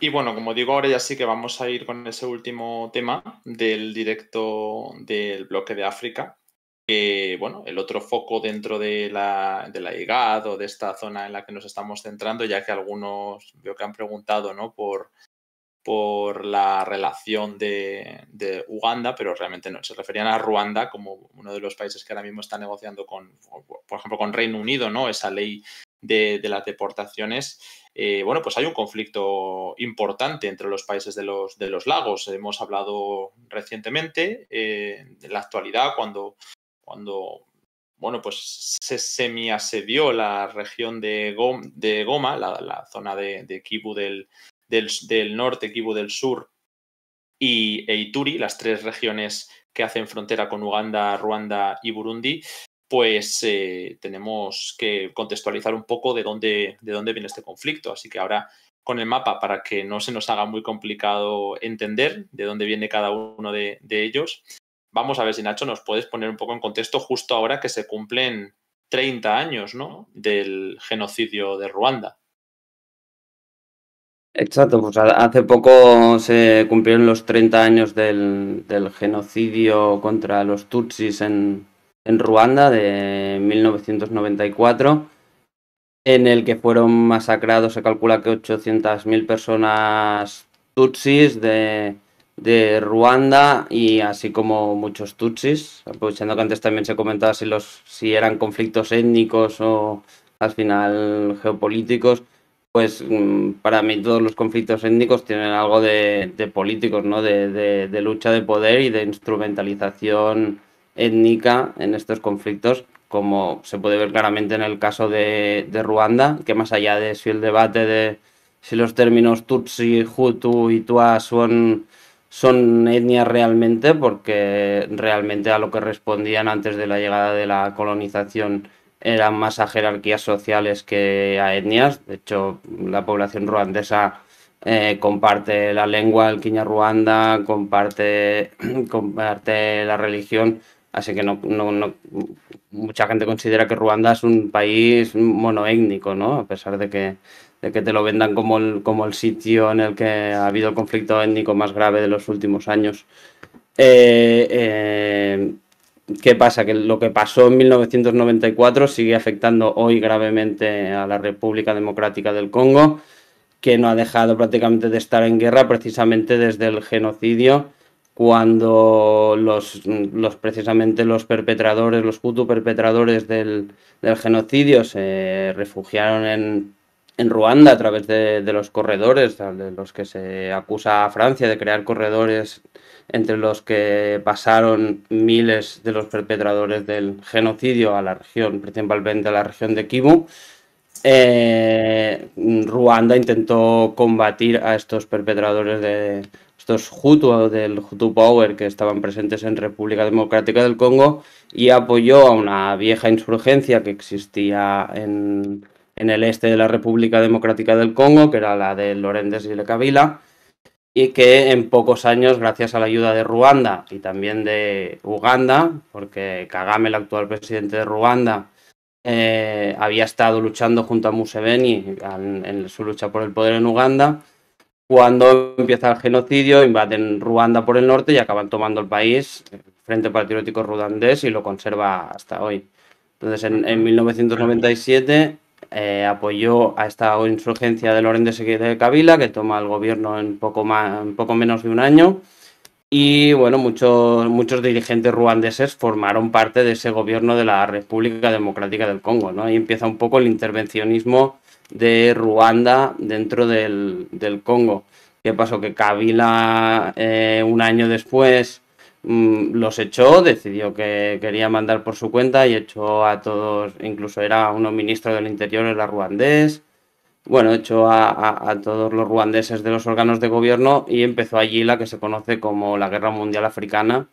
Y bueno, como digo, ahora ya sí que vamos a ir con ese último tema del directo del bloque de África. Que bueno, el otro foco dentro de la, de la IGAD o de esta zona en la que nos estamos centrando, ya que algunos veo que han preguntado ¿no? por, por la relación de, Uganda, pero realmente no. Se referían a Ruanda como uno de los países que ahora mismo está negociando con, por ejemplo, con Reino Unido, ¿no? Esa ley de, las deportaciones, eh, bueno, pues hay un conflicto importante entre los países de los, de los lagos. Hemos hablado recientemente, eh, en la actualidad, cuando, cuando bueno, pues se semiasedió la región de, Goma, la, zona de, Kibu del, norte, Kibu del sur y Eituri, Ituri, las tres regiones que hacen frontera con Uganda, Ruanda y Burundi, pues eh, tenemos que contextualizar un poco de dónde, de dónde viene este conflicto. Así que ahora con el mapa, para que no se nos haga muy complicado entender de dónde viene cada uno de, ellos, vamos a ver si Nacho nos puedes poner un poco en contexto justo ahora que se cumplen 30 años ¿no? del genocidio de Ruanda. Exacto, pues hace poco se cumplieron los 30 años del, del genocidio contra los tutsis en, en Ruanda de 1994, en el que fueron masacrados, se calcula que 800.000 personas tutsis de, de Ruanda y así como muchos tutsis, aprovechando que antes también se comentaba si, los, si eran conflictos étnicos o al final geopolíticos, pues mm, para mí todos los conflictos étnicos tienen algo de, políticos, ¿no? de, lucha de poder y de instrumentalización étnica en estos conflictos, como se puede ver claramente en el caso de, Ruanda, que más allá de si el debate de si los términos Tutsi, Hutu y Tua son, son etnias realmente, porque realmente a lo que respondían antes de la llegada de la colonización eran más a jerarquías sociales que a etnias. De hecho, la población ruandesa eh, comparte la lengua, el quiña ruanda, comparte, comparte la religión, Así que mucha gente considera que Ruanda es un país monoétnico, ¿no? A pesar de que, te lo vendan como el, como el sitio en el que ha habido el conflicto étnico más grave de los últimos años. Eh, eh, ¿Qué pasa? Que lo que pasó en 1994 sigue afectando hoy gravemente a la República Democrática del Congo, que no ha dejado prácticamente de estar en guerra precisamente desde el genocidio cuando los, los, precisamente los perpetradores, los puto perpetradores del, genocidio se refugiaron en, Ruanda a través de, los corredores, de los que se acusa a Francia de crear corredores entre los que pasaron miles de los perpetradores del genocidio a la región, principalmente a la región de Kivu. Eh, Ruanda intentó combatir a estos perpetradores de, estos Hutu del Hutu Power que estaban presentes en República Democrática del Congo y apoyó a una vieja insurgencia que existía en, el este de la República Democrática del Congo, que era la de Lorendes y Le Kabila, y que en pocos años, gracias a la ayuda de Ruanda y también de Uganda, porque Kagame, el actual presidente de Ruanda, eh, había estado luchando junto a Museveni en su lucha por el poder en Uganda, cuando empieza el genocidio, invaden Ruanda por el norte y acaban tomando el país, el Frente Patriótico Ruandés, y lo conserva hasta hoy. Entonces, en, 1997 eh, apoyó a esta insurgencia de Laurent de Kabila, que toma el gobierno en poco, más, poco menos de un año. Y bueno, muchos, muchos dirigentes ruandeses formaron parte de ese gobierno de la República Democrática del Congo, ¿no? Ahí empieza un poco el intervencionismo de Ruanda dentro del, Congo. ¿Qué pasó? Que Kabila eh, un año después mm, los echó, decidió que quería mandar por su cuenta y echó a todos, incluso era uno ministro del interior, era ruandés, bueno, echó a, todos los ruandeses de los órganos de gobierno y empezó allí la que se conoce como la Guerra Mundial Africana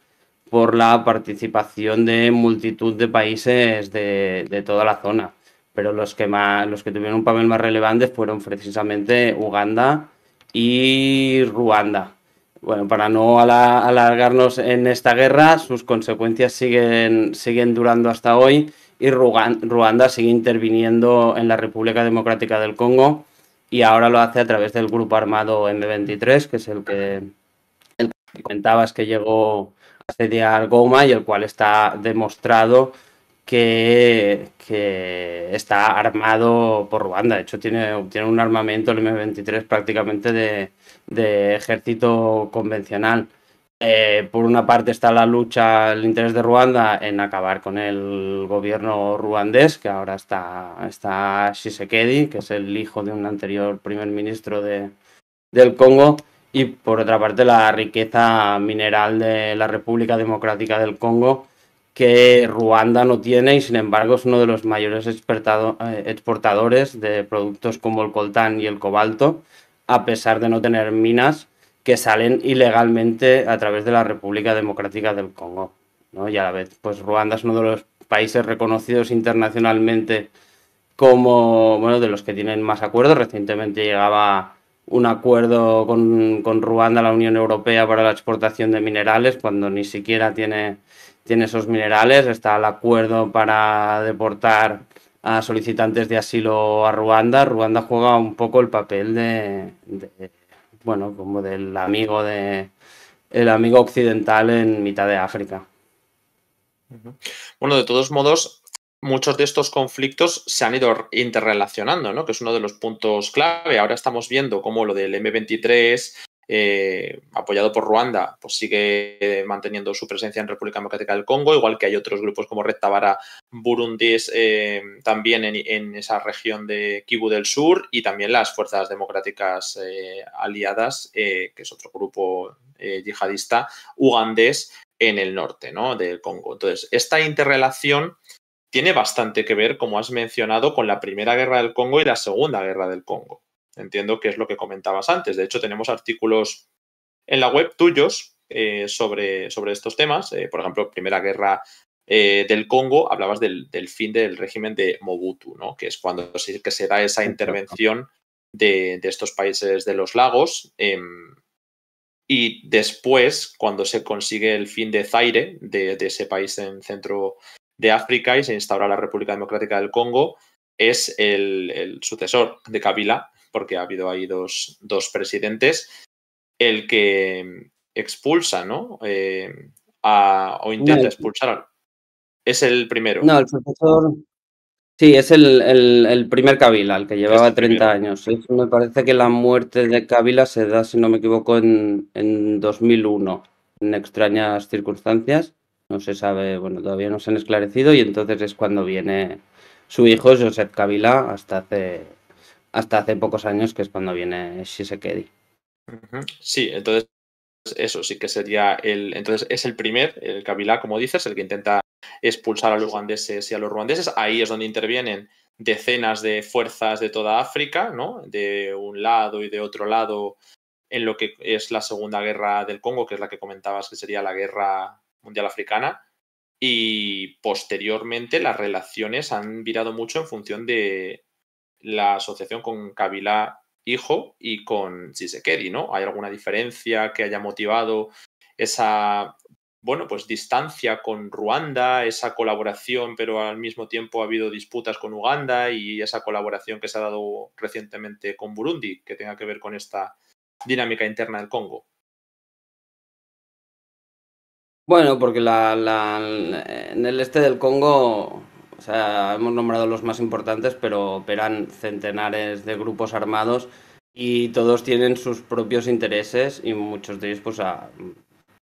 por la participación de multitud de países de, de toda la zona pero los que, más, los que tuvieron un papel más relevante fueron precisamente Uganda y Ruanda. Bueno, para no alargarnos en esta guerra, sus consecuencias siguen, siguen durando hasta hoy y Ruanda sigue interviniendo en la República Democrática del Congo y ahora lo hace a través del grupo armado M23, que es el que, comentabas que llegó a sediar Goma y el cual está demostrado que, está armado por Ruanda. De hecho, tiene, un armamento, el M23, prácticamente de, ejército convencional. Eh, por una parte está la lucha, el interés de Ruanda en acabar con el gobierno ruandés, que ahora está, está Shisekedi, que es el hijo de un anterior primer ministro del Congo, y por otra parte la riqueza mineral de la República Democrática del Congo, que Ruanda no tiene y sin embargo es uno de los mayores eh, exportadores de productos como el coltán y el cobalto, a pesar de no tener minas que salen ilegalmente a través de la República Democrática del Congo. ¿no? Y a la vez, pues Ruanda es uno de los países reconocidos internacionalmente como, bueno, de los que tienen más acuerdos. Recientemente llegaba un acuerdo con, con Ruanda, la Unión Europea, para la exportación de minerales, cuando ni siquiera tiene tiene esos minerales, está el acuerdo para deportar a solicitantes de asilo a Ruanda. Ruanda juega un poco el papel de, bueno, como del amigo de el amigo occidental en mitad de África. Bueno, de todos modos, muchos de estos conflictos se han ido interrelacionando, ¿no? Que es uno de los puntos clave. Ahora estamos viendo cómo lo del M23, eh, apoyado por Ruanda, pues sigue manteniendo su presencia en República Democrática del Congo, igual que hay otros grupos como Red Burundis eh, también en, esa región de Kivu del Sur y también las Fuerzas Democráticas eh, Aliadas, que es otro grupo yihadista ugandés en el norte del Congo. Entonces, esta interrelación tiene bastante que ver, como has mencionado, con la Primera Guerra del Congo y la Segunda Guerra del Congo. Entiendo que es lo que comentabas antes. De hecho, tenemos artículos en la web tuyos eh, sobre, sobre, estos temas. Eh, por ejemplo, Primera Guerra eh, del Congo, hablabas del, fin del régimen de Mobutu, ¿no? que es cuando se, que se da esa intervención de, estos países de los lagos. Em, y después, cuando se consigue el fin de Zaire, de, ese país en centro de África y se instaura la República Democrática del Congo, es el sucesor de Kabila, porque ha habido ahí dos, presidentes, el que mm, expulsa, ¿no? Eh, o intenta expulsar expulsar. Es el primero. No, el profesor. Sí, es el, el, primer Kabila, el que llevaba 30 años. me parece que la muerte de Kabila se da, si no me equivoco, en, en 2001, en extrañas circunstancias. No se sabe, bueno, todavía no se han esclarecido y entonces es cuando viene su hijo, Josep Kabila, hasta hace hasta hace pocos años, que es cuando viene Shisekedi. Sí, entonces eso sí que sería el. Entonces es el primer, el Kabila, como dices, el que intenta expulsar a los ugandeses y a los ruandeses. Ahí es donde intervienen decenas de fuerzas de toda África, ¿no? De un lado y de otro lado, en lo que es la Segunda Guerra del Congo, que es la que comentabas que sería la Guerra Mundial Africana. Y posteriormente las relaciones han virado mucho en función de, la asociación con Kabila hijo y con Chisekedi, ¿no? ¿Hay alguna diferencia que haya motivado esa, bueno, pues distancia con Ruanda, esa colaboración, pero al mismo tiempo ha habido disputas con Uganda y esa colaboración que se ha dado recientemente con Burundi, que tenga que ver con esta dinámica interna del Congo? Bueno, porque la, en el este del Congo hemos nombrado los más importantes, pero operan centenares de grupos armados y todos tienen sus propios intereses y muchos de ellos, pues,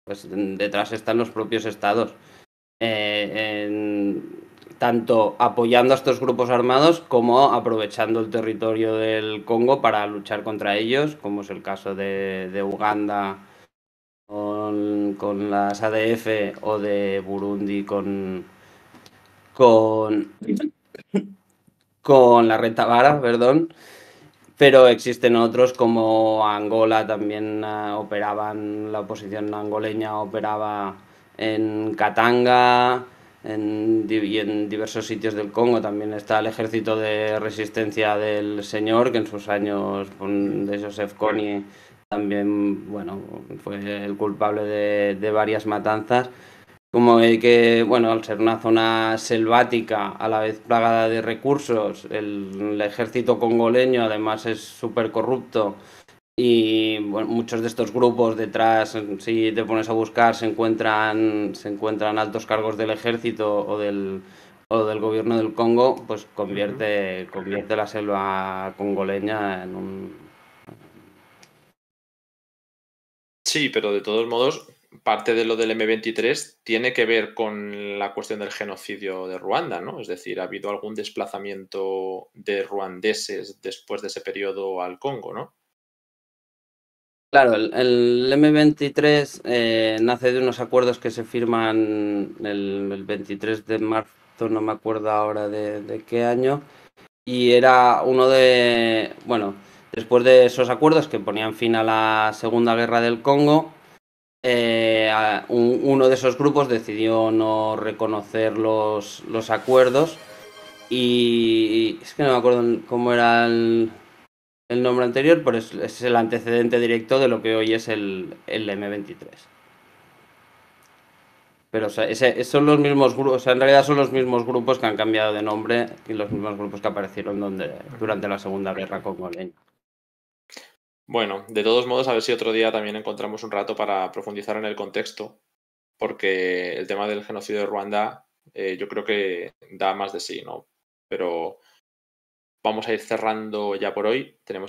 pues detrás están los propios estados. Eh, tanto apoyando a estos grupos armados como aprovechando el territorio del Congo para luchar contra ellos, como es el caso de, Uganda con las ADF o de Burundi con, con, con la renta vara, perdón. Pero existen otros como Angola también ah, operaban, la oposición angoleña operaba en Katanga, y en diversos sitios del Congo también está el ejército de resistencia del señor, que en sus años de Joseph Kony también bueno, fue el culpable de, de varias matanzas como que, bueno, al ser una zona selvática, a la vez plagada de recursos, el, ejército congoleño además es súper corrupto y muchos de estos grupos detrás, si te pones a buscar, se encuentran, se encuentran altos cargos del ejército o del, o del gobierno del Congo, pues convierte, convierte la selva congoleña en un... Sí, pero de todos modos, parte de lo del M23 tiene que ver con la cuestión del genocidio de Ruanda, ¿no? Es decir, ha habido algún desplazamiento de ruandeses después de ese periodo al Congo, ¿no? Claro, el, M23 eh, nace de unos acuerdos que se firman el, 23 de marzo, no me acuerdo ahora de qué año, y era uno de, bueno, después de esos acuerdos que ponían fin a la Segunda Guerra del Congo, eh, uno de esos grupos decidió no reconocer los, acuerdos y, es que no me acuerdo cómo era el, nombre anterior, pero es, el antecedente directo de lo que hoy es el, M23. Pero son los mismos grupos, o sea, en realidad son los mismos grupos que han cambiado de nombre y los mismos grupos que aparecieron durante la Segunda Guerra Congoleña. Bueno, de todos modos, a ver si otro día también encontramos un rato para profundizar en el contexto, porque el tema del genocidio de Ruanda eh, yo creo que da más de sí, ¿no? Pero vamos a ir cerrando ya por hoy. Tenemos